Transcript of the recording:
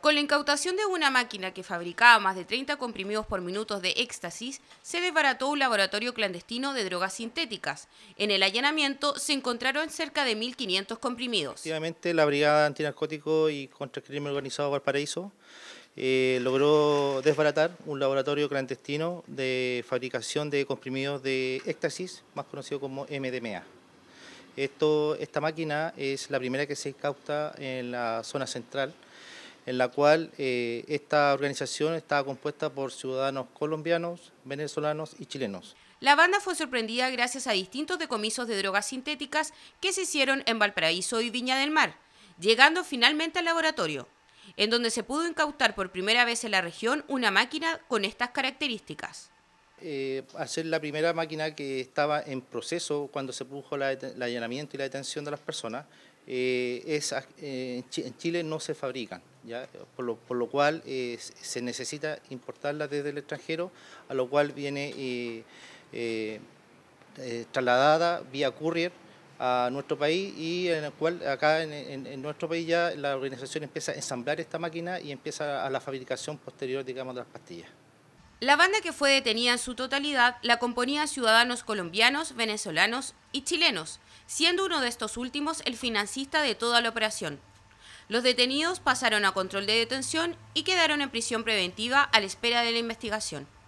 Con la incautación de una máquina que fabricaba más de 30 comprimidos por minuto de éxtasis, se desbarató un laboratorio clandestino de drogas sintéticas. En el allanamiento se encontraron cerca de 1.500 comprimidos. Efectivamente, la Brigada Antinarcótico y contra el Crimen Organizado Valparaíso eh, logró desbaratar un laboratorio clandestino de fabricación de comprimidos de éxtasis, más conocido como MDMA. Esto, esta máquina es la primera que se incauta en la zona central en la cual eh, esta organización estaba compuesta por ciudadanos colombianos, venezolanos y chilenos. La banda fue sorprendida gracias a distintos decomisos de drogas sintéticas que se hicieron en Valparaíso y Viña del Mar, llegando finalmente al laboratorio, en donde se pudo incautar por primera vez en la región una máquina con estas características. Eh, al ser la primera máquina que estaba en proceso cuando se produjo el allanamiento y la detención de las personas, eh, es, eh, en Chile no se fabrican, ¿ya? Por, lo, cual eh, se necesita importarla desde el extranjero, a lo cual viene trasladada vía courier a nuestro país y en el cual acá en, nuestro país ya la organización empieza a ensamblar esta máquina y empieza a la fabricación posterior, digamos, de las pastillas. La banda que fue detenida en su totalidad la componía ciudadanos colombianos, venezolanos y chilenos, siendo uno de estos últimos el financista de toda la operación. Los detenidos pasaron a control de detención y quedaron en prisión preventiva a la espera de la investigación.